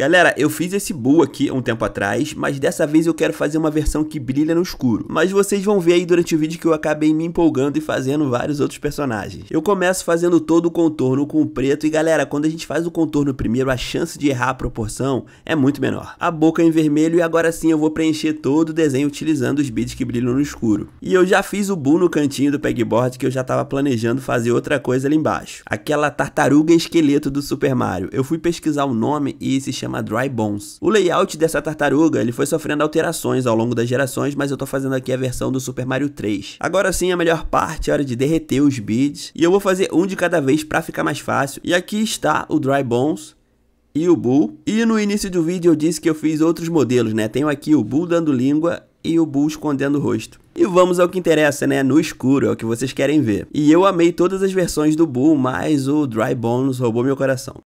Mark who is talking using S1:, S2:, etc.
S1: Galera, eu fiz esse bull aqui um tempo atrás, mas dessa vez eu quero fazer uma versão que brilha no escuro. Mas vocês vão ver aí durante o vídeo que eu acabei me empolgando e fazendo vários outros personagens. Eu começo fazendo todo o contorno com o preto e galera, quando a gente faz o contorno primeiro, a chance de errar a proporção é muito menor. A boca em vermelho e agora sim eu vou preencher todo o desenho utilizando os bits que brilham no escuro. E eu já fiz o bull no cantinho do pegboard que eu já estava planejando fazer outra coisa ali embaixo. Aquela tartaruga esqueleto do Super Mario. Eu fui pesquisar o nome e se chama chama Dry Bones. O layout dessa tartaruga ele foi sofrendo alterações ao longo das gerações, mas eu tô fazendo aqui a versão do Super Mario 3. Agora sim, a melhor parte é a hora de derreter os beads, e eu vou fazer um de cada vez para ficar mais fácil. E aqui está o Dry Bones, e o Bull. E no início do vídeo eu disse que eu fiz outros modelos, né? Tenho aqui o Bull dando língua e o Bull escondendo o rosto. E vamos ao que interessa, né? No escuro, é o que vocês querem ver. E eu amei todas as versões do Bull, mas o Dry Bones roubou meu coração.